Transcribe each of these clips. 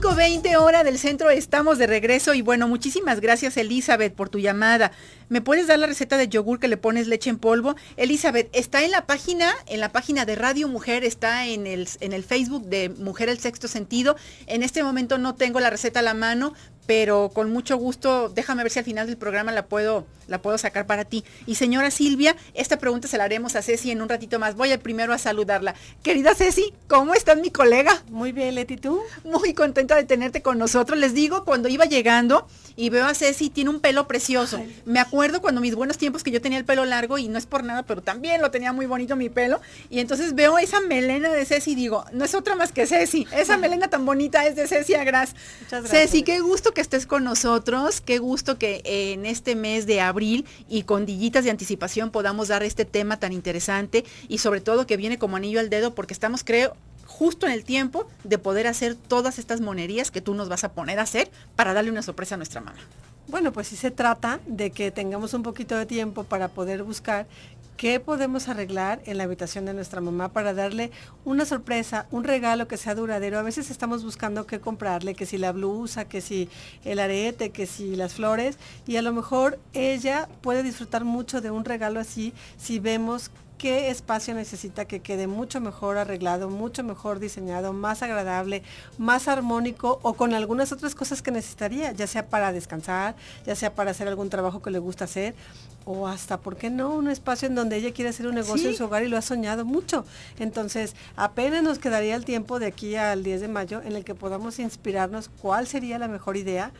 5.20 hora del centro, estamos de regreso y bueno, muchísimas gracias Elizabeth por tu llamada. ¿Me puedes dar la receta de yogur que le pones leche en polvo? Elizabeth, está en la página, en la página de Radio Mujer, está en el, en el Facebook de Mujer el Sexto Sentido. En este momento no tengo la receta a la mano, pero con mucho gusto, déjame ver si al final del programa la puedo, la puedo sacar para ti. Y señora Silvia, esta pregunta se la haremos a Ceci en un ratito más. Voy al primero a saludarla. Querida Ceci, ¿cómo estás mi colega? Muy bien, Leti, ¿tú? Muy contenta de tenerte con nosotros. Les digo, cuando iba llegando y veo a Ceci, tiene un pelo precioso. Me acuerdo cuando mis buenos tiempos que yo tenía el pelo largo y no es por nada, pero también lo tenía muy bonito mi pelo. Y entonces veo esa melena de Ceci y digo, no es otra más que Ceci. Esa melena tan bonita es de Ceci Agras. Muchas gracias. Ceci, qué gusto que estés con nosotros. Qué gusto que eh, en este mes de abril y con dillitas de anticipación podamos dar este tema tan interesante y sobre todo que viene como anillo al dedo porque estamos, creo, justo en el tiempo de poder hacer todas estas monerías que tú nos vas a poner a hacer para darle una sorpresa a nuestra mamá. Bueno, pues sí se trata de que tengamos un poquito de tiempo para poder buscar qué podemos arreglar en la habitación de nuestra mamá para darle una sorpresa, un regalo que sea duradero. A veces estamos buscando qué comprarle, que si la blusa, que si el arete, que si las flores, y a lo mejor ella puede disfrutar mucho de un regalo así si vemos qué espacio necesita que quede mucho mejor arreglado, mucho mejor diseñado, más agradable, más armónico o con algunas otras cosas que necesitaría, ya sea para descansar, ya sea para hacer algún trabajo que le gusta hacer o hasta, ¿por qué no? Un espacio en donde ella quiere hacer un negocio en su hogar y lo ha soñado mucho. Entonces, apenas nos quedaría el tiempo de aquí al 10 de mayo en el que podamos inspirarnos cuál sería la mejor idea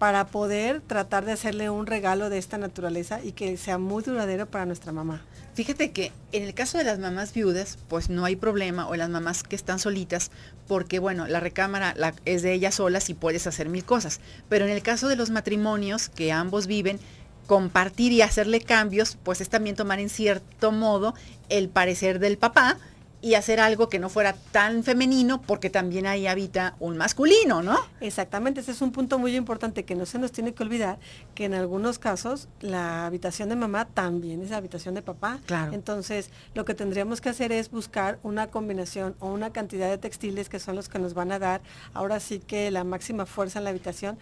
para poder tratar de hacerle un regalo de esta naturaleza y que sea muy duradero para nuestra mamá. Fíjate que en el caso de las mamás viudas, pues no hay problema, o las mamás que están solitas, porque bueno, la recámara es de ellas solas y puedes hacer mil cosas. Pero en el caso de los matrimonios que ambos viven, compartir y hacerle cambios, pues es también tomar en cierto modo el parecer del papá y hacer algo que no fuera tan femenino porque también ahí habita un masculino, ¿no? Exactamente, ese es un punto muy importante que no se nos tiene que olvidar, que en algunos casos la habitación de mamá también es la habitación de papá. Claro. Entonces, lo que tendríamos que hacer es buscar una combinación o una cantidad de textiles que son los que nos van a dar ahora sí que la máxima fuerza en la habitación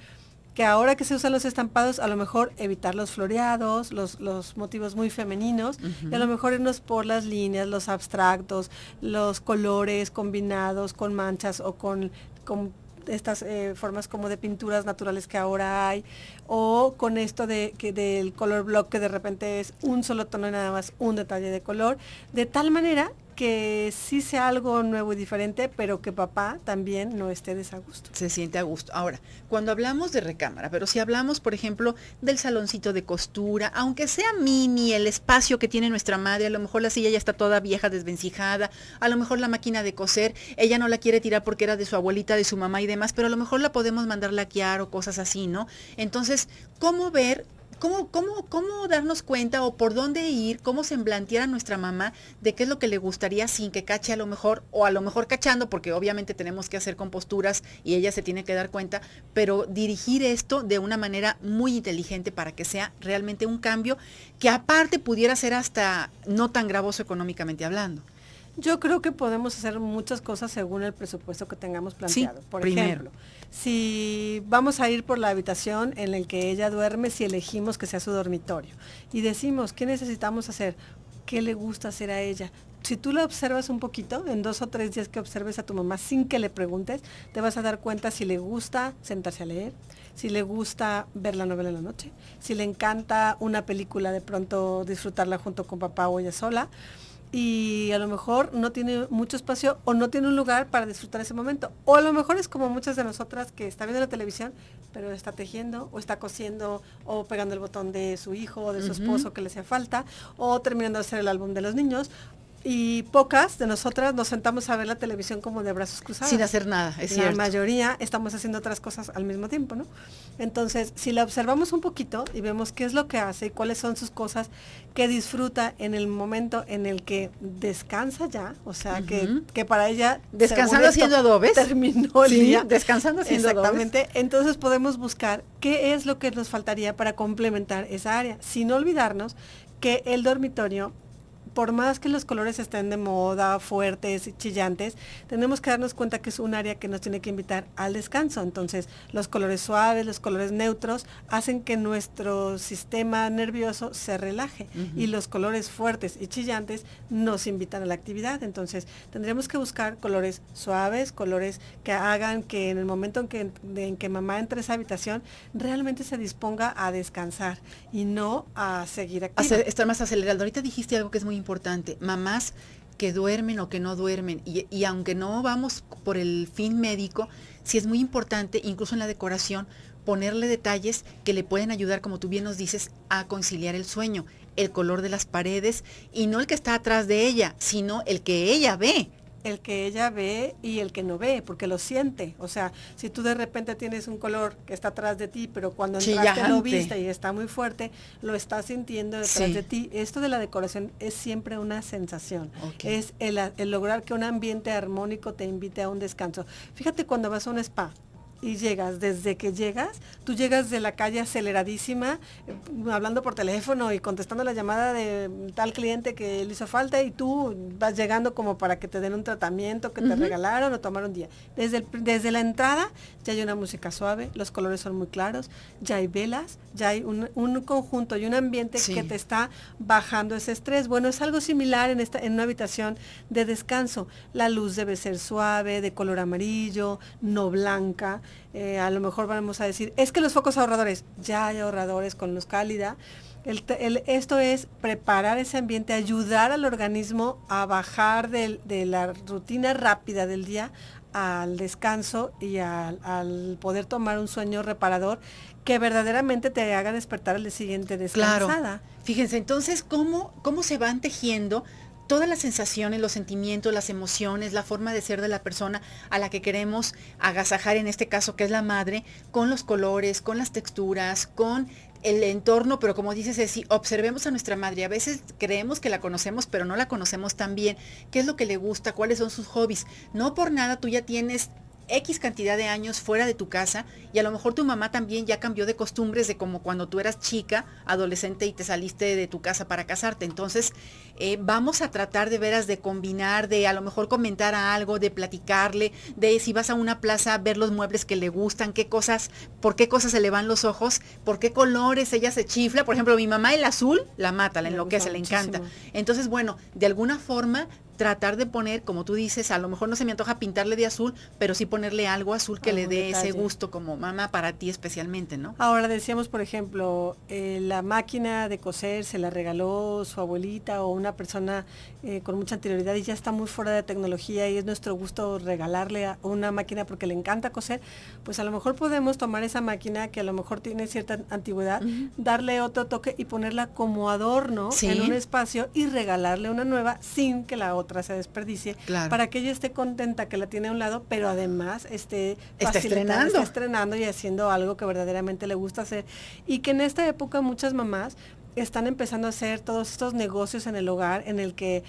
que ahora que se usan los estampados, a lo mejor evitar los floreados, los, los motivos muy femeninos, y a lo mejor irnos por las líneas, los abstractos, los colores combinados con manchas o con, con estas eh, formas como de pinturas naturales que ahora hay, o con esto de, que del color block que de repente es un solo tono y nada más un detalle de color, de tal manera que sí sea algo nuevo y diferente, pero que papá también no esté desagusto. Se siente a gusto. Ahora, cuando hablamos de recámara, pero si hablamos, por ejemplo, del saloncito de costura, aunque sea mini, el espacio que tiene nuestra madre, a lo mejor la silla ya está toda vieja, desvencijada, a lo mejor la máquina de coser, ella no la quiere tirar porque era de su abuelita, de su mamá y demás, pero a lo mejor la podemos mandar laquear o cosas así, ¿no? Entonces, ¿cómo ver ¿Cómo, cómo, cómo darnos cuenta o por dónde ir, cómo semblantear a nuestra mamá de qué es lo que le gustaría sin que cache a lo mejor, o a lo mejor cachando, porque obviamente tenemos que hacer composturas y ella se tiene que dar cuenta, pero dirigir esto de una manera muy inteligente para que sea realmente un cambio que aparte pudiera ser hasta no tan gravoso económicamente hablando? Yo creo que podemos hacer muchas cosas según el presupuesto que tengamos planteado. por ejemplo si vamos a ir por la habitación en la que ella duerme, si elegimos que sea su dormitorio. Y decimos, ¿qué necesitamos hacer? ¿Qué le gusta hacer a ella? Si tú la observas un poquito, en dos o tres días que observes a tu mamá sin que le preguntes, te vas a dar cuenta si le gusta sentarse a leer, si le gusta ver la novela en la noche, si le encanta una película de pronto disfrutarla junto con papá o ella sola y a lo mejor no tiene mucho espacio o no tiene un lugar para disfrutar ese momento. O a lo mejor es como muchas de nosotras que está viendo la televisión, pero está tejiendo o está cosiendo o pegando el botón de su hijo o de su esposo que le hace falta o terminando de hacer el álbum de los niños y pocas de nosotras nos sentamos a ver la televisión como de brazos cruzados. Sin hacer nada, es la La mayoría estamos haciendo otras cosas al mismo tiempo, ¿no? Entonces, si la observamos un poquito y vemos qué es lo que hace y cuáles son sus cosas que disfruta en el momento en el que descansa ya, o sea, que, que, para ella... Descansando haciendo adobes. Terminó el día. descansando haciendo Exactamente. Entonces podemos buscar qué es lo que nos faltaría para complementar esa área, sin olvidarnos que el dormitorio por más que los colores estén de moda, fuertes, y chillantes, tenemos que darnos cuenta que es un área que nos tiene que invitar al descanso. Entonces, los colores suaves, los colores neutros, hacen que nuestro sistema nervioso se relaje y los colores fuertes y chillantes nos invitan a la actividad. Entonces, tendríamos que buscar colores suaves, colores que hagan que en el momento en que, que mamá entre a esa habitación, realmente se disponga a descansar y no a seguir activa. estar más acelerado. Ahorita dijiste algo que es muy importante importante, mamás que duermen o que no duermen, y, y aunque no vamos por el fin médico, sí es muy importante, incluso en la decoración, ponerle detalles que le pueden ayudar, como tú bien nos dices, a conciliar el sueño, el color de las paredes, y no el que está atrás de ella, sino el que ella ve el que ella ve y el que no ve, porque lo siente. O sea, si tú de repente tienes un color que está atrás de ti, pero cuando entraste lo viste y está muy fuerte, lo estás sintiendo detrás de ti. Esto de la decoración es siempre una sensación. Es el, el lograr que un ambiente armónico te invite a un descanso. Fíjate cuando vas a un spa, y llegas, desde que llegas, tú llegas de la calle aceleradísima, eh, hablando por teléfono y contestando la llamada de tal cliente que le hizo falta y tú vas llegando como para que te den un tratamiento que te regalaron o tomaron un día. Desde, desde la entrada ya hay una música suave, los colores son muy claros, ya hay velas, ya hay un, conjunto y un ambiente que te está bajando ese estrés. Bueno, es algo similar en, esta, en una habitación de descanso. La luz debe ser suave, de color amarillo, no blanca eh, a lo mejor vamos a decir, es que los focos ahorradores, ya hay ahorradores con luz cálida. esto es preparar ese ambiente, ayudar al organismo a bajar de la rutina rápida del día al descanso y al, poder tomar un sueño reparador que verdaderamente te haga despertar al siguiente descansada. Fíjense, entonces, ¿cómo, cómo se van tejiendo todas las sensaciones, los sentimientos, las emociones, la forma de ser de la persona a la que queremos agasajar, en este caso que es la madre, con los colores, con las texturas, con el entorno, pero como dices, Ceci, observemos a nuestra madre. A veces creemos que la conocemos, pero no la conocemos tan bien. ¿Qué es lo que le gusta? ¿Cuáles son sus hobbies? No por nada tú ya tienes X cantidad de años fuera de tu casa y a lo mejor tu mamá también ya cambió de costumbres de como cuando tú eras chica, adolescente y te saliste de tu casa para casarte. Entonces, eh, vamos a tratar de veras de combinar, de a lo mejor comentar algo, de platicarle, de si vas a una plaza, a ver los muebles que le gustan, qué cosas, por qué cosas se le van los ojos, por qué colores ella se chifla. Por ejemplo, mi mamá el azul la mata, la enloquece, le encanta. Entonces, bueno, de alguna forma tratar de poner, como tú dices, a lo mejor no se me antoja pintarle de azul, pero sí ponerle algo azul que le dé ese gusto como mamá para ti especialmente, ¿no? Ahora decíamos, por ejemplo, eh, la máquina de coser se la regaló su abuelita o una persona eh, con mucha anterioridad y ya está muy fuera de tecnología y es nuestro gusto regalarle a una máquina porque le encanta coser, pues a lo mejor podemos tomar esa máquina que a lo mejor tiene cierta antigüedad, darle otro toque y ponerla como adorno en un espacio y regalarle una nueva sin que la otra se desperdicie, para que ella esté contenta que la tiene a un lado, pero además esté está estrenando. estrenando y haciendo algo que verdaderamente le gusta hacer. Y que en esta época muchas mamás están empezando a hacer todos estos negocios en el hogar en el que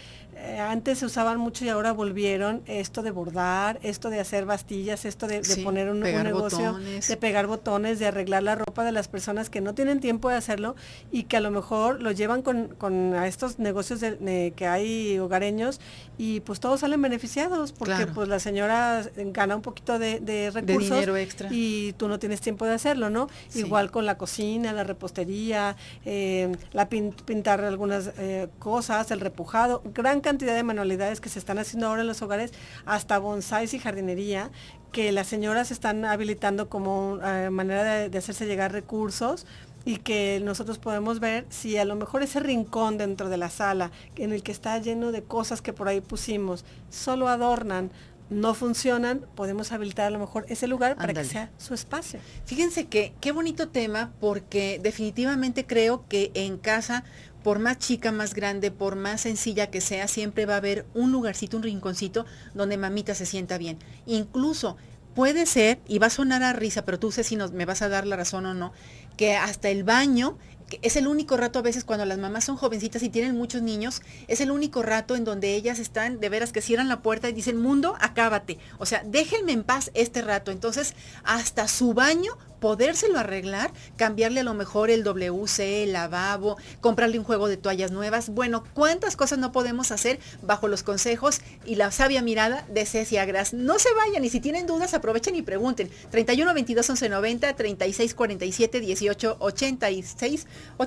eh, antes se usaban mucho y ahora volvieron esto de bordar, esto de hacer bastillas, esto de, poner un, un negocio, de pegar botones, de arreglar la ropa de las personas que no tienen tiempo de hacerlo y que a lo mejor lo llevan con, a estos negocios que hay hogareños y pues todos salen beneficiados porque pues la señora gana un poquito de, recursos extra. y tú no tienes tiempo de hacerlo, ¿no? Igual con la cocina, la repostería, eh, la pintar algunas eh, cosas, el repujado, gran cantidad de manualidades que se están haciendo ahora en los hogares, hasta bonsáis y jardinería, que las señoras están habilitando como eh, manera de, hacerse llegar recursos y que nosotros podemos ver si a lo mejor ese rincón dentro de la sala en el que está lleno de cosas que por ahí pusimos solo adornan, no funcionan, podemos habilitar a lo mejor ese lugar para que sea su espacio. Fíjense que qué bonito tema porque definitivamente creo que en casa por más chica, más grande, por más sencilla que sea, siempre va a haber un lugarcito, un rinconcito donde mamita se sienta bien. Incluso puede ser, y va a sonar a risa, pero tú sé si me vas a dar la razón o no, que hasta el baño que es el único rato a veces cuando las mamás son jovencitas y tienen muchos niños, es el único rato en donde ellas están de veras que cierran la puerta y dicen, mundo, acábate. O sea, déjenme en paz este rato. Entonces, hasta su baño podérselo arreglar, cambiarle a lo mejor el WC, el lavabo, comprarle un juego de toallas nuevas. Bueno, ¿cuántas cosas no podemos hacer bajo los consejos y la sabia mirada de Cecia Gras? No se vayan y si tienen dudas aprovechen y pregunten. 31 22 11 90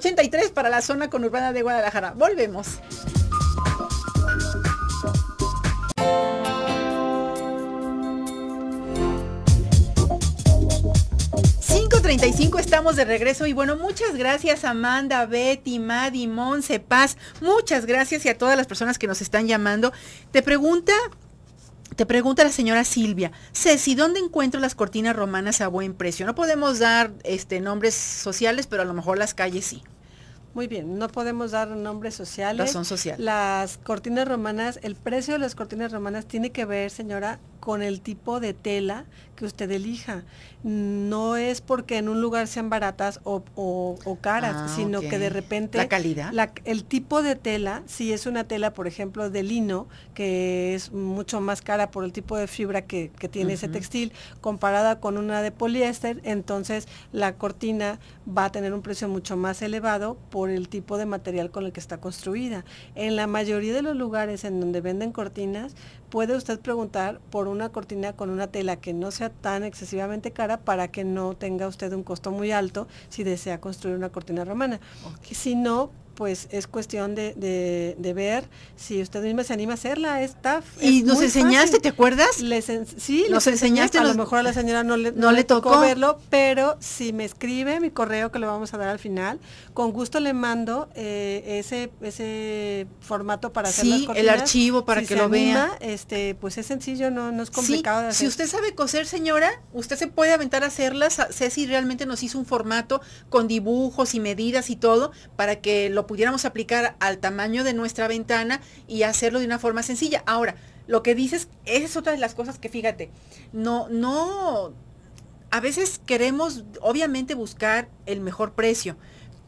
83 para la zona conurbana de Guadalajara. Volvemos. 35 estamos de regreso y bueno, muchas gracias Amanda, Betty, Maddy, Monse, Paz, muchas gracias y a todas las personas que nos están llamando. Te pregunta te pregunta la señora Silvia, Ceci, ¿dónde encuentro las cortinas romanas a buen precio? No podemos dar este, nombres sociales, pero a lo mejor las calles sí. Muy bien, no podemos dar nombres sociales. son social. Las cortinas romanas, el precio de las cortinas romanas tiene que ver, señora, con el tipo de tela que usted elija. No es porque en un lugar sean baratas o, caras, ah, sino que de repente... La calidad. el tipo de tela, si es una tela, por ejemplo, de lino, que es mucho más cara por el tipo de fibra que, tiene ese textil, comparada con una de poliéster, entonces la cortina va a tener un precio mucho más elevado por el tipo de material con el que está construida. En la mayoría de los lugares en donde venden cortinas, puede usted preguntar por una cortina con una tela que no sea tan excesivamente cara para que no tenga usted un costo muy alto si desea construir una cortina romana. Si no, pues es cuestión de, de, ver si usted misma se anima a hacerla. tough. y nos enseñaste, ¿te acuerdas? sí, nos enseñaste. A lo mejor a la señora no le, no, le tocó, verlo, pero si me escribe mi correo que lo vamos a dar al final, con gusto le mando eh, ese ese formato para hacer sí, el archivo para que lo vea. Este, pues es sencillo, no, no es complicado. Si usted sabe coser, señora, usted se puede aventar a hacerlas. si realmente nos hizo un formato con dibujos y medidas y todo para que lo pudiéramos aplicar al tamaño de nuestra ventana y hacerlo de una forma sencilla. Ahora, lo que dices, esa es otra de las cosas que fíjate, no, no, a veces queremos obviamente buscar el mejor precio,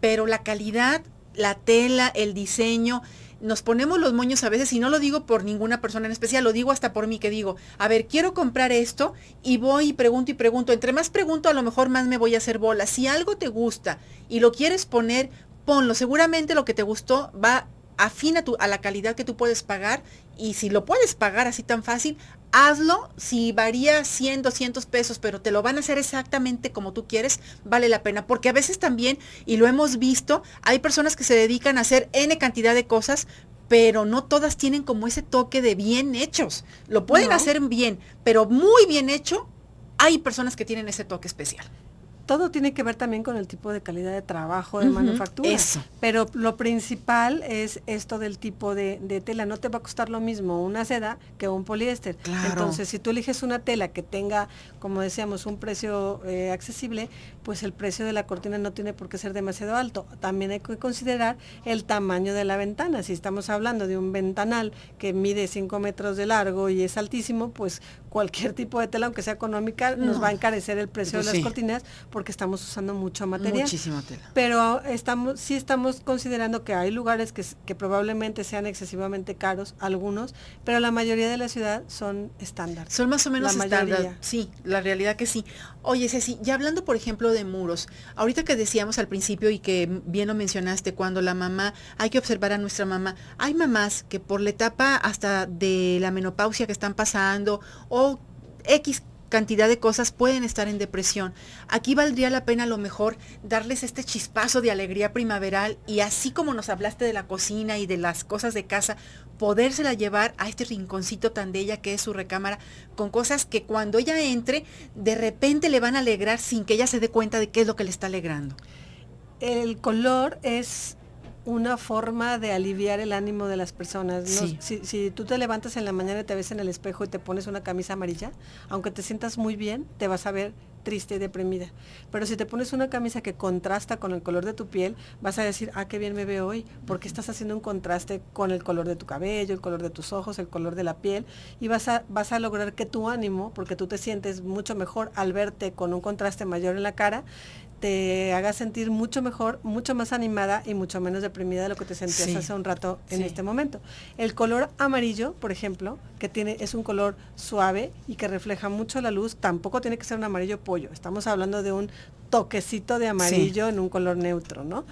pero la calidad, la tela, el diseño, nos ponemos los moños a veces y no lo digo por ninguna persona en especial, lo digo hasta por mí que digo, a ver, quiero comprar esto y voy y pregunto y pregunto. Entre más pregunto, a lo mejor más me voy a hacer bola. Si algo te gusta y lo quieres poner, ponlo. Seguramente lo que te gustó va afina a la calidad que tú puedes pagar y si lo puedes pagar así tan fácil, hazlo. Si varía 100, 200 pesos, pero te lo van a hacer exactamente como tú quieres, vale la pena. Porque a veces también, y lo hemos visto, hay personas que se dedican a hacer N cantidad de cosas, pero no todas tienen como ese toque de bien hechos. Lo pueden hacer bien, pero muy bien hecho, hay personas que tienen ese toque especial todo tiene que ver también con el tipo de calidad de trabajo de manufactura. Pero lo principal es esto del tipo de, tela. No te va a costar lo mismo una seda que un poliéster. Entonces, si tú eliges una tela que tenga, como decíamos, un precio eh, accesible, pues el precio de la cortina no tiene por qué ser demasiado alto. También hay que considerar el tamaño de la ventana. Si estamos hablando de un ventanal que mide 5 metros de largo y es altísimo, pues cualquier tipo de tela, aunque sea económica, nos va a encarecer el precio de pues las cortinas porque estamos usando mucho material. Muchísima tela. Pero estamos, sí estamos considerando que hay lugares que, que probablemente sean excesivamente caros, algunos, pero la mayoría de la ciudad son estándar. Son más o menos estándar. Sí, la realidad que sí. Oye, Ceci, ya hablando, por ejemplo, de muros. Ahorita que decíamos al principio y que bien lo mencionaste, cuando la mamá, hay que observar a nuestra mamá. Hay mamás que por la etapa hasta de la menopausia que están pasando o X cantidad de cosas pueden estar en depresión. Aquí valdría la pena a lo mejor darles este chispazo de alegría primaveral y así como nos hablaste de la cocina y de las cosas de casa, podérsela llevar a este rinconcito tan de ella que es su recámara con cosas que cuando ella entre de repente le van a alegrar sin que ella se dé cuenta de qué es lo que le está alegrando. El color es una forma de aliviar el ánimo de las personas. Si, tú te levantas en la mañana y te ves en el espejo y te pones una camisa amarilla, aunque te sientas muy bien, te vas a ver triste y deprimida. Pero si te pones una camisa que contrasta con el color de tu piel, vas a decir, ah, qué bien me veo hoy, porque estás haciendo un contraste con el color de tu cabello, el color de tus ojos, el color de la piel, y vas a, vas a lograr que tu ánimo, porque tú te sientes mucho mejor al verte con un contraste mayor en la cara, te haga sentir mucho mejor, mucho más animada y mucho menos deprimida de lo que te sentías hace un rato en este momento. El color amarillo, por ejemplo, que tiene es un color suave y que refleja mucho la luz, tampoco tiene que ser un amarillo pollo. Estamos hablando de un toquecito de amarillo en un color neutro, ¿no?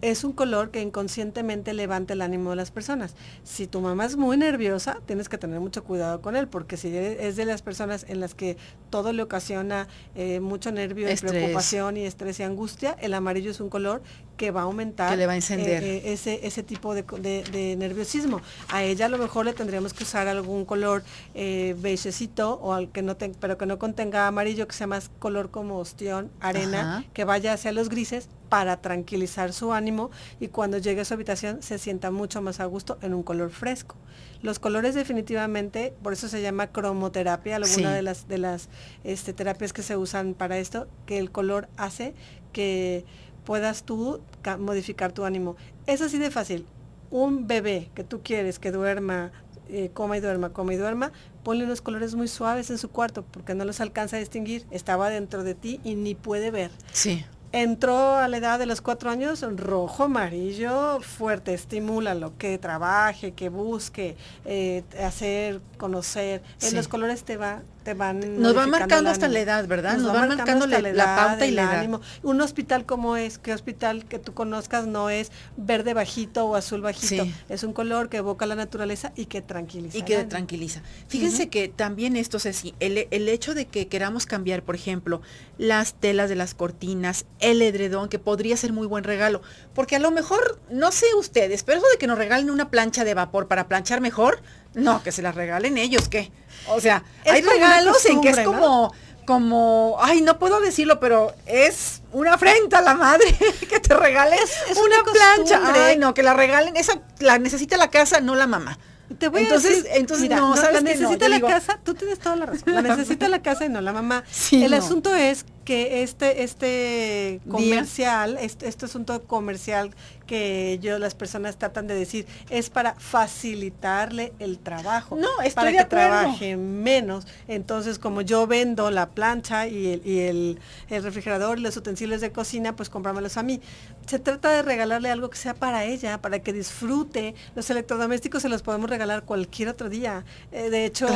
es un color que inconscientemente levanta el ánimo de las personas. Si tu mamá es muy nerviosa, tienes que tener mucho cuidado con él, porque si e-, es de las personas en las que todo le ocasiona eh, mucho nervio, y preocupación y estrés y angustia, el amarillo es un color que va a aumentar eh, eh, ese, ese tipo de, nerviosismo. A ella a lo mejor le tendríamos que usar algún color eh, beigecito o al que no pero que no contenga amarillo, que sea más color como ostión, arena, que vaya hacia los grises para tranquilizar su ánimo y cuando llegue a su habitación se sienta mucho más a gusto en un color fresco. Los colores definitivamente, por eso se llama cromoterapia, alguna de las, de las este, terapias que se usan para esto, que el color hace que puedas tú modificar tu ánimo. Es así de fácil. Un bebé que tú quieres que duerma, eh, coma y duerma, coma y duerma, ponle unos colores muy suaves en su cuarto porque no los alcanza a distinguir. Estaba dentro de ti y ni puede ver. Sí. Entró a la edad de los cuatro años rojo, amarillo, fuerte, estimúlalo, que trabaje, que busque, eh, hacer, conocer. En los colores te va van... Nos va marcando hasta la edad, ¿verdad? Nos, va, marcando, la, pauta y el Ánimo. Un hospital como es, qué hospital que tú conozcas no es verde bajito o azul bajito, es un color que evoca la naturaleza y que tranquiliza. Y que tranquiliza. Fíjense que también esto, es el, el hecho de que queramos cambiar, por ejemplo, las telas de las cortinas, el edredón, que podría ser muy buen regalo, porque a lo mejor, no sé ustedes, pero eso de que nos regalen una plancha de vapor para planchar mejor, no, que se las regalen ellos, ¿qué? O sea, hay regalos en que es como, como, ay, no puedo decirlo, pero es una afrenta a la madre que te regales una, plancha. Ay, no, que la regalen, esa la necesita la casa, no la mamá. Te voy entonces, a decir, entonces no, ¿sabes la necesita la casa, tú tienes toda la razón. La necesita la casa y no la mamá. el asunto es que este, este comercial, este, asunto comercial que yo las personas tratan de decir, es para facilitarle el trabajo. No, es para que trabaje menos. Entonces, como yo vendo la plancha y el, el, refrigerador y los utensilios de cocina, pues cómpramelos a mí. Se trata de regalarle algo que sea para ella, para que disfrute. Los electrodomésticos se los podemos regalar cualquier otro día. Eh, de hecho,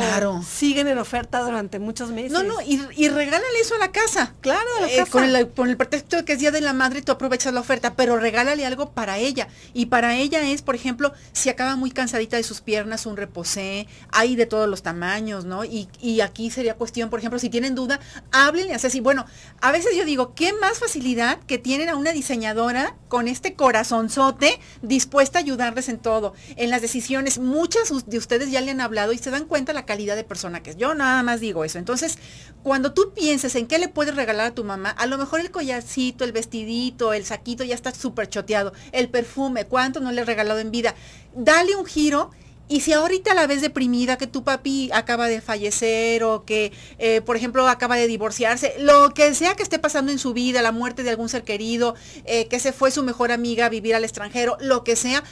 siguen en oferta durante muchos meses. No, no, y, y regálale eso a la casa. Claro, eh, con, el, pretexto de que es Día de la Madre, tú aprovechas la oferta, pero regálale algo para ella. Y para ella es, por ejemplo, si acaba muy cansadita de sus piernas, un reposé, hay de todos los tamaños, ¿no? Y, aquí sería cuestión, por ejemplo, si tienen duda, háblenle así, así Bueno, a veces yo digo, ¿qué más facilidad que tienen a una diseñadora con este corazonzote dispuesta a ayudarles en todo, en las decisiones? Muchas de ustedes ya le han hablado y se dan cuenta la calidad de persona que es. Yo nada más digo eso. Entonces, cuando tú pienses en qué le puedes regalar, a tu mamá, a lo mejor el collacito el vestidito, el saquito ya está súper choteado, el perfume, ¿cuánto no le he regalado en vida? Dale un giro y si ahorita la ves deprimida, que tu papi acaba de fallecer o que, eh, por ejemplo, acaba de divorciarse, lo que sea que esté pasando en su vida, la muerte de algún ser querido, eh, que se fue su mejor amiga a vivir al extranjero, lo que sea,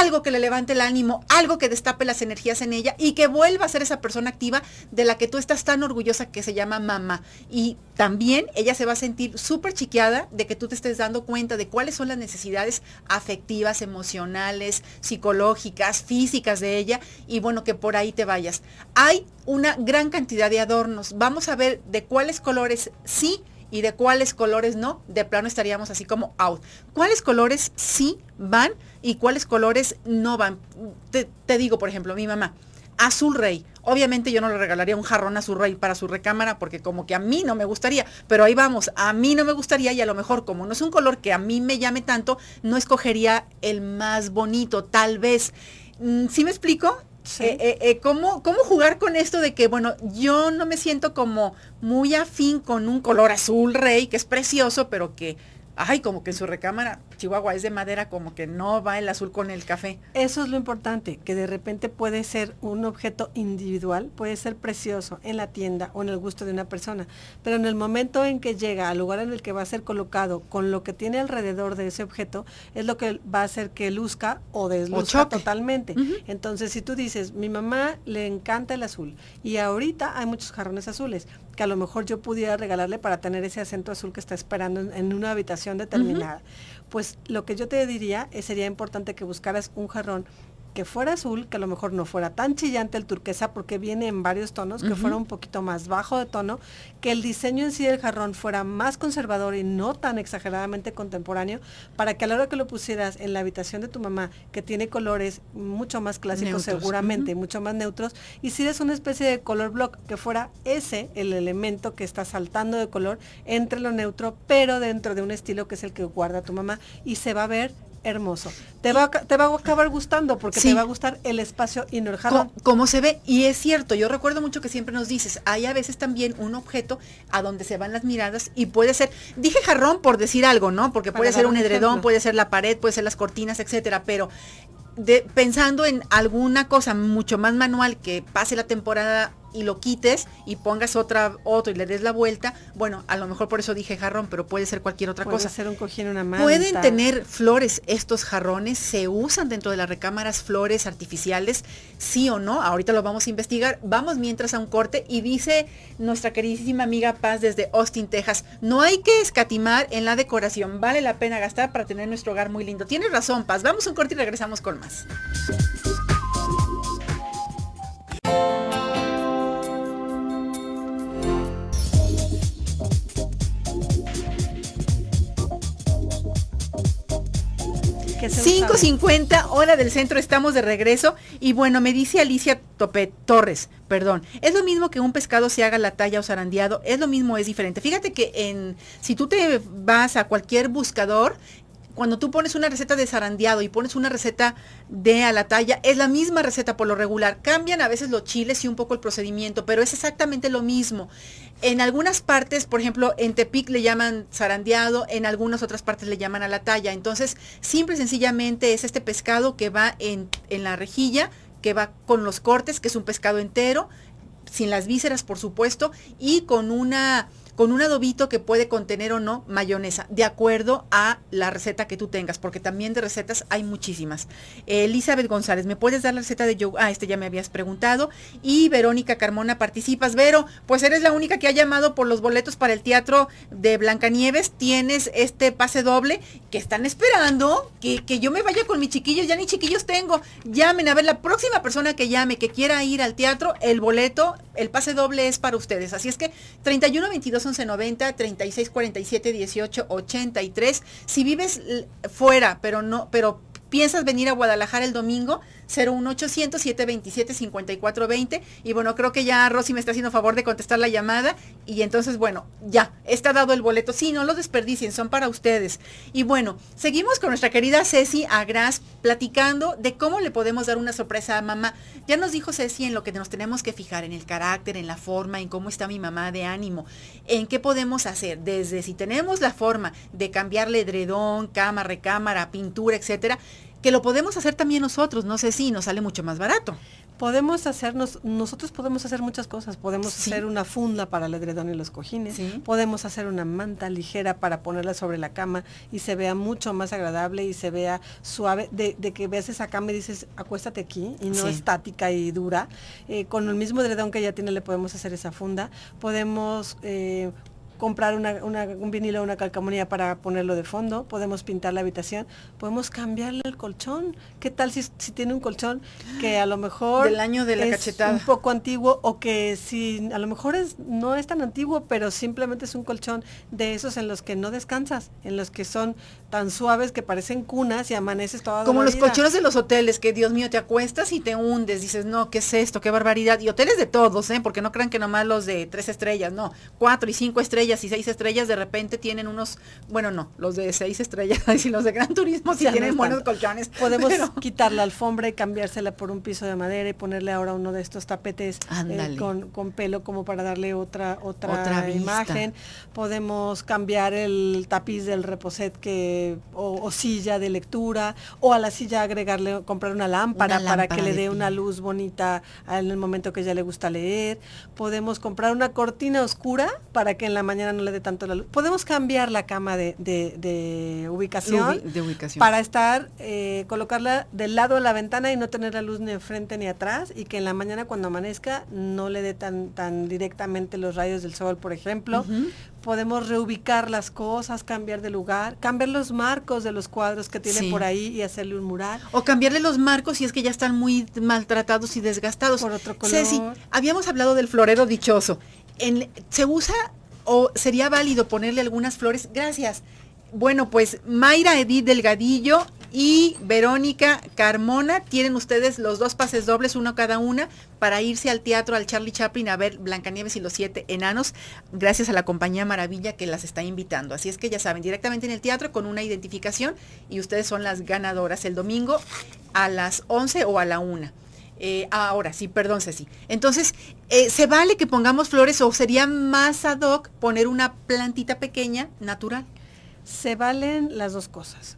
algo que le levante el ánimo, algo que destape las energías en ella y que vuelva a ser esa persona activa de la que tú estás tan orgullosa que se llama mamá. Y también ella se va a sentir súper chiqueada de que tú te estés dando cuenta de cuáles son las necesidades afectivas, emocionales, psicológicas, físicas de ella y bueno, que por ahí te vayas. Hay una gran cantidad de adornos. Vamos a ver de cuáles colores sí y de cuáles colores no. De plano estaríamos así como out. ¿Cuáles colores sí van y cuáles colores no van? Te, digo, por ejemplo, mi mamá, azul rey. Obviamente yo no le regalaría un jarrón azul rey para su recámara porque como que a mí no me gustaría, pero ahí vamos, a mí no me gustaría y a lo mejor como no es un color que a mí me llame tanto, no escogería el más bonito, tal vez Mm, ¿Sí me explico? Eh, eh, eh, ¿cómo, ¿cómo, jugar con esto de que, bueno, yo no me siento como muy afín con un color azul rey, que es precioso, pero que, ay, como que en su recámara Chihuahua es de madera, como que no va el azul con el café. Eso es lo importante, que de repente puede ser un objeto individual, puede ser precioso en la tienda o en el gusto de una persona, pero en el momento en que llega al lugar en el que va a ser colocado con lo que tiene alrededor de ese objeto, es lo que va a hacer que luzca o desluzca totalmente. Entonces, si tú dices, mi mamá le encanta el azul y ahorita hay muchos jarrones azules, que a lo mejor yo pudiera regalarle para tener ese acento azul que está esperando en, una habitación determinada, pues lo que yo te diría es, eh, sería importante que buscaras un jarrón que fuera azul, que a lo mejor no fuera tan chillante el turquesa porque viene en varios tonos, que fuera un poquito más bajo de tono, que el diseño en sí del jarrón fuera más conservador y no tan exageradamente contemporáneo, para que a la hora que lo pusieras en la habitación de tu mamá, que tiene colores mucho más clásicos seguramente, mucho más neutros, y si eres una especie de color block, que fuera ese el elemento que está saltando de color entre lo neutro, pero dentro de un estilo que es el que guarda tu mamá, y se va a ver hermoso. Te va, te va a acabar gustando porque te va a gustar el espacio y cómo se ve, y es cierto, yo recuerdo mucho que siempre nos dices, hay a veces también un objeto a donde se van las miradas y puede ser, dije jarrón por decir algo, ¿no? Porque puede ser un edredón, puede ser la pared, puede ser las cortinas, etcétera, pero pensando en alguna cosa mucho más manual que pase la temporada y lo quites y pongas otra, otro y le des la vuelta, bueno, a lo mejor por eso dije jarrón, pero puede ser cualquier otra cosa. Puede ser un cojín, una manta. Pueden tener flores estos jarrones, se usan dentro de las recámaras flores artificiales, sí o no, ahorita lo vamos a investigar. Vamos mientras a un corte y dice nuestra queridísima amiga Paz desde Austin, Texas, no hay que escatimar en la decoración, vale la pena gastar para tener nuestro hogar muy lindo. Tienes razón, Paz, vamos a un corte y regresamos con más. 5.50 hora del centro, estamos de regreso. Y bueno, me dice Alicia Tope Torres, perdón, es lo mismo que un pescado se haga la talla o zarandeado, es lo mismo, es diferente. Fíjate que en, si tú te vas a cualquier buscador, cuando tú pones una receta de zarandeado y pones una receta de a la talla, es la misma receta por lo regular. Cambian a veces los chiles y un poco el procedimiento, pero es exactamente lo mismo. En algunas partes, por ejemplo, en Tepic le llaman zarandeado, en algunas otras partes le llaman a la talla. Entonces, simple y sencillamente es este pescado que va en, en la rejilla, que va con los cortes, que es un pescado entero, sin las vísceras, por supuesto, y con una con un adobito que puede contener o no mayonesa, de acuerdo a la receta que tú tengas, porque también de recetas hay muchísimas. Elizabeth González, ¿me puedes dar la receta de yogur? Ah, este ya me habías preguntado. Y Verónica Carmona, participas. Vero, pues eres la única que ha llamado por los boletos para el teatro de Blancanieves. Tienes este pase doble que están esperando que, yo me vaya con mis chiquillos. Ya ni chiquillos tengo. Llamen, a ver, la próxima persona que llame, que quiera ir al teatro, el boleto, el pase doble es para ustedes. Así es que 31 22 1190 3647 1883. Si vives fuera, pero no, pero piensas venir a Guadalajara el domingo, 01800 727 5420 y bueno, creo que ya Rosy me está haciendo favor de contestar la llamada y entonces bueno, ya está dado el boleto. Sí, no lo desperdicien, son para ustedes. Y bueno, seguimos con nuestra querida Ceci Agras platicando de cómo le podemos dar una sorpresa a mamá. Ya nos dijo Ceci en lo que nos tenemos que fijar, en el carácter, en la forma, en cómo está mi mamá de ánimo, en qué podemos hacer, desde si tenemos la forma de cambiarle edredón, cama, recámara, pintura, etcétera, que lo podemos hacer también nosotros, no sé si nos sale mucho más barato. Podemos hacernos, nosotros podemos hacer muchas cosas. Podemos hacer una funda para el edredón y los cojines. Podemos hacer una manta ligera para ponerla sobre la cama y se vea mucho más agradable y se vea suave. De, que veces acá me dices, acuéstate aquí y no estática y dura. Eh, con el mismo edredón que ya tiene le podemos hacer esa funda. Podemos eh, comprar un vinilo o una calcamonía para ponerlo de fondo, podemos pintar la habitación, podemos cambiarle el colchón. ¿Qué tal si, si tiene un colchón que a lo mejor año de la es un poco antiguo o que si a lo mejor es, no es tan antiguo, pero simplemente es un colchón de esos en los que no descansas, en los que son tan suaves que parecen cunas y amaneces toda Como los colchones de los hoteles, que Dios mío, te acuestas y te hundes, dices, no, ¿qué es esto? ¡Qué barbaridad! Y hoteles de todos, ¿eh? porque no crean que nomás los de tres estrellas, no, cuatro y cinco estrellas y seis estrellas de repente tienen unos, bueno, no, los de seis estrellas y los de Gran Turismo si tienen buenos colchones. Podemos quitar la alfombra y cambiársela por un piso de madera y ponerle ahora uno de estos tapetes eh, con, pelo como para darle otra, otra, imagen. Podemos cambiar el tapiz del reposet que, o, silla de lectura, o a la silla agregarle, comprar una lámpara, para que le dé una luz bonita en el momento que ya le gusta leer. Podemos comprar una cortina oscura para que en la mañana no le dé tanto la luz. Podemos cambiar la cama de, ubicación, de ubicación para estar, eh, colocarla del lado de la ventana y no tener la luz ni enfrente ni atrás y que en la mañana cuando amanezca no le dé tan, tan directamente los rayos del sol, por ejemplo. Podemos reubicar las cosas, cambiar de lugar, cambiar los marcos de los cuadros que tiene por ahí y hacerle un mural. O cambiarle los marcos si es que ya están muy maltratados y desgastados. Por otro color. habíamos hablado del florero dichoso. En, se usa o sería válido ponerle algunas flores. Gracias. Bueno, pues Mayra Edith Delgadillo y Verónica Carmona tienen ustedes los dos pases dobles, uno cada una, para irse al teatro, al Charlie Chaplin, a ver Blancanieves y los siete enanos, gracias a la compañía Maravilla que las está invitando. Así es que ya saben, directamente en el teatro con una identificación y ustedes son las ganadoras el domingo a las 11 o a la 1. Eh, ah, ahora sí, perdón Ceci. Entonces, eh, ¿se vale que pongamos flores o sería más ad hoc poner una plantita pequeña, natural? Se valen las dos cosas.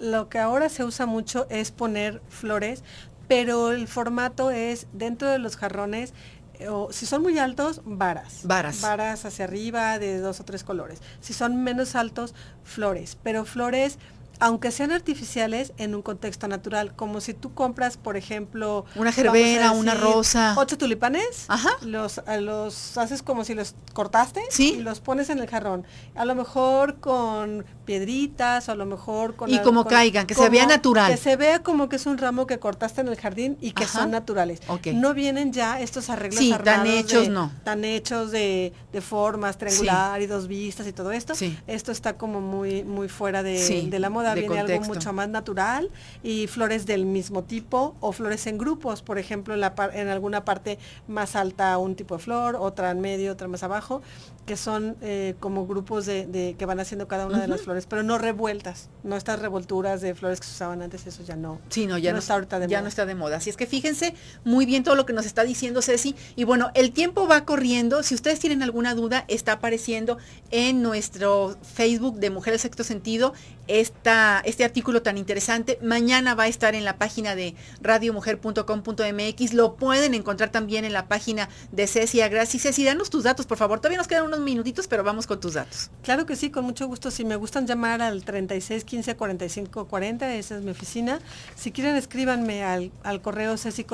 lo que ahora se usa mucho es poner flores, pero el formato es dentro de los jarrones, eh, o si son muy altos, varas. Varas. Varas hacia arriba de dos o tres colores. Si son menos altos, flores. Pero flores aunque sean artificiales, en un contexto natural. Como si tú compras, por ejemplo... Una gerbera, una rosa. Ocho tulipanes. Ajá. Los, los haces como si los cortaste y los pones en el jarrón. A lo mejor con piedritas, a lo mejor con... Y como caigan, que se vea natural. Que se vea como que es un ramo que cortaste en el jardín y que son naturales. No vienen ya estos arreglos sí, tan hechos, no. Tan hechos de, formas triangular y dos vistas y todo esto. Esto está como muy, muy fuera de, de la viene algo mucho más natural y flores del mismo tipo o flores en grupos, por ejemplo, en, alguna parte más alta un tipo de flor, otra en medio, otra más abajo, que son eh, como grupos de, que van haciendo cada una de las flores, pero no revueltas, no estas revolturas de flores que se usaban antes, eso ya no. Sí, no, ya no, está de ya no está de moda. Así es que fíjense muy bien todo lo que nos está diciendo Ceci y bueno, el tiempo va corriendo. Si ustedes tienen alguna duda, está apareciendo en nuestro Facebook de Mujeres Sexto Sentido esta este artículo tan interesante. Mañana va a estar en la página de radiomujer.com.mx. Lo pueden encontrar también en la página de Ceci Y Ceci, danos tus datos, por favor. Todavía nos quedan unos minutitos, pero vamos con tus datos. Claro que sí, con mucho gusto. Si me gustan llamar al 36 15 esa es mi oficina. Si quieren, escríbanme al, correo ceci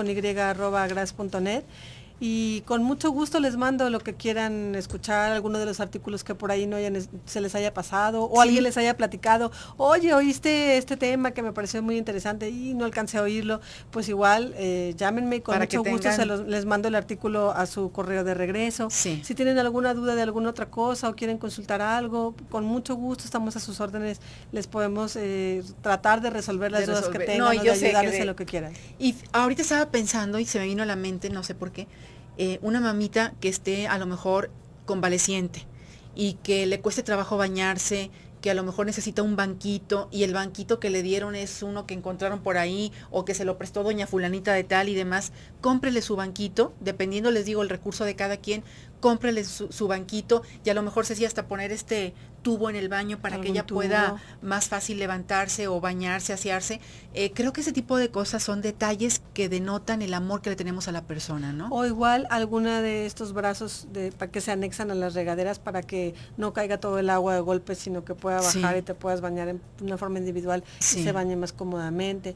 y con mucho gusto les mando lo que quieran escuchar, alguno de los artículos que por ahí no se les haya pasado o alguien les haya platicado, oye, oíste este tema que me pareció muy interesante y no alcancé a oírlo, pues igual eh, llámenme con mucho gusto les mando el artículo a su correo de regreso. Si tienen alguna duda de alguna otra cosa o quieren consultar algo, con mucho gusto estamos a sus órdenes, les podemos eh, tratar de resolver las dudas que tengan, de ayudarles a lo que quieran. Y ahorita estaba pensando y se me vino a la mente, no sé por qué, eh, una mamita que esté a lo mejor convaleciente y que le cueste trabajo bañarse, que a lo mejor necesita un banquito y el banquito que le dieron es uno que encontraron por ahí o que se lo prestó doña fulanita de tal y demás, cómprele su banquito, dependiendo les digo el recurso de cada quien, cómprele su, banquito y a lo mejor se hacía hasta poner este tubo en el baño para que ella pueda más fácil levantarse o bañarse, asearse. Eh, creo que ese tipo de cosas son detalles que denotan el amor que le tenemos a la persona, ¿no? O igual alguna de estos brazos de, para que se anexan a las regaderas para que no caiga todo el agua de golpe, sino que pueda bajar y te puedas bañar en una forma individual y se bañe más cómodamente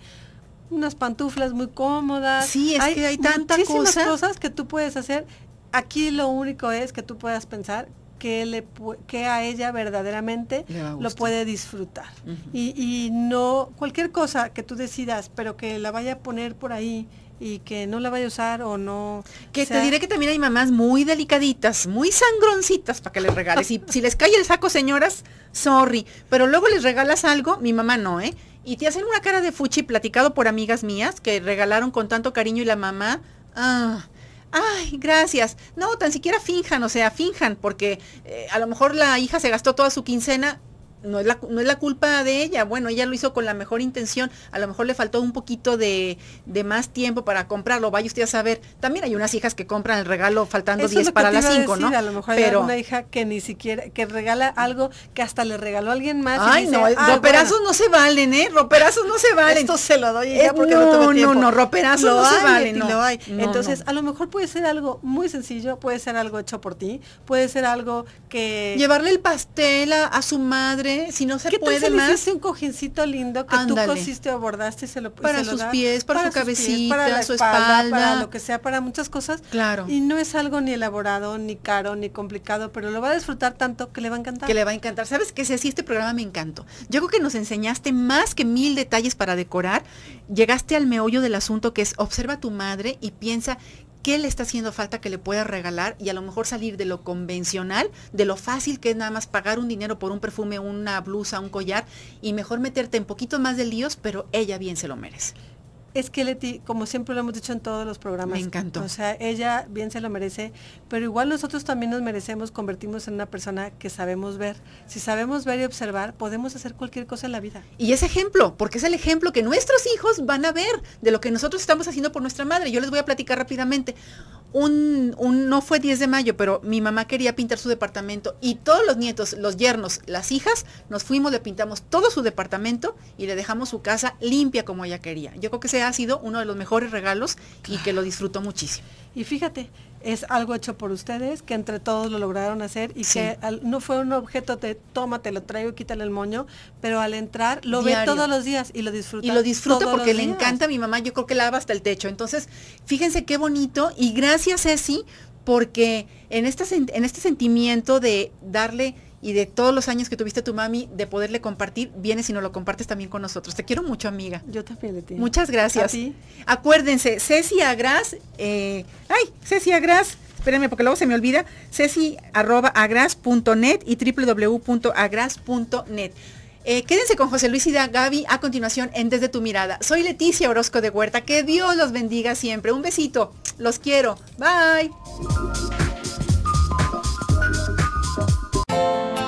unas pantuflas muy cómodas. Sí, es hay, que hay tantas cosas que tú puedes hacer. Aquí lo único es que tú puedas pensar que, le, que a ella verdaderamente lo puede disfrutar. y, y, no, cualquier cosa que tú decidas, pero que la vaya a poner por ahí y que no la vaya a usar o no. Que te diré que también hay mamás muy delicaditas, muy sangroncitas para que les regales. y si les cae el saco, señoras, sorry. Pero luego les regalas algo, mi mamá no, ¿eh? Y te hacen una cara de fuchi platicado por amigas mías que regalaron con tanto cariño y la mamá, ah ay, gracias. No, tan siquiera finjan, o sea, finjan, porque eh, a lo mejor la hija se gastó toda su quincena no es, la, culpa de ella. Bueno, ella lo hizo con la mejor intención. A lo mejor le faltó un poquito de, más tiempo para comprarlo. Vaya usted a saber. También hay unas hijas que compran el regalo faltando 10 para las 5, ¿no? A lo mejor Pero... hay una hija que ni siquiera, que regala algo que hasta le regaló a alguien más. Ay, y no, ah, roperazos no se valen, ¿eh? Roperazos no se valen. Esto se lo doy ella eh, porque no, no tiempo. roperazos no se valen. Lo hay. Entonces, a lo mejor puede ser algo muy sencillo, puede ser algo hecho por ti, puede ser algo que... Llevarle el pastel a su madre si no se ¿Qué puede más. un cojincito lindo que tú cosiste o bordaste y se lo Para sus pies, para, su cabecita, para su espalda, lo que sea, para muchas cosas. Claro. Y no es algo ni elaborado, ni caro, ni complicado, pero lo va a disfrutar tanto que le va a encantar. Que le va a encantar. ¿Sabes qué? Si este programa me encantó. Yo creo que nos enseñaste más que mil detalles para decorar. Llegaste al meollo del asunto que es observa a tu madre y piensa qué le está haciendo falta que le pueda regalar y a lo mejor salir de lo convencional, de lo fácil que es nada más pagar un dinero por un perfume, una blusa, un collar y mejor meterte en poquito más de líos, pero ella bien se lo merece. Es que Leti, como siempre lo hemos dicho en todos los programas. Me encantó. O sea, ella bien se lo merece, pero igual nosotros también nos merecemos convertirnos en una persona que sabemos ver. Si sabemos ver y observar, podemos hacer cualquier cosa en la vida. Y es ejemplo, porque es el ejemplo que nuestros hijos van a ver de lo que nosotros estamos haciendo por nuestra madre. Yo les voy a platicar rápidamente un, no fue 10 de mayo, pero mi mamá quería pintar su departamento y todos los nietos, los yernos, las hijas, nos fuimos, le pintamos todo su departamento y le dejamos su casa limpia como ella quería. Yo creo que ese ha sido uno de los mejores regalos y que lo disfruto muchísimo. Y fíjate, es algo hecho por ustedes, que entre todos lo lograron hacer y que no fue un objeto de tómate, lo traigo quítale el moño, pero al entrar lo ve todos los días y lo disfruta. Y lo disfruto porque le encanta a mi mamá, yo creo que lava hasta el techo. Entonces, fíjense qué bonito y gracias Ceci porque en, en este sentimiento de darle y de todos los años que tuviste tu mami, de poderle compartir, vienes si no lo compartes también con nosotros. Te quiero mucho, amiga. Yo también, ti. Muchas gracias. A Acuérdense, Ceci Agras, eh, ay, Ceci Agras, espérenme porque luego se me olvida, ceci arroba agras.net y www.agras.net. Eh, quédense con José Luis y Gaby a continuación en Desde tu mirada. Soy Leticia Orozco de Huerta. Que Dios los bendiga siempre. Un besito. Los quiero. Bye. Thank you.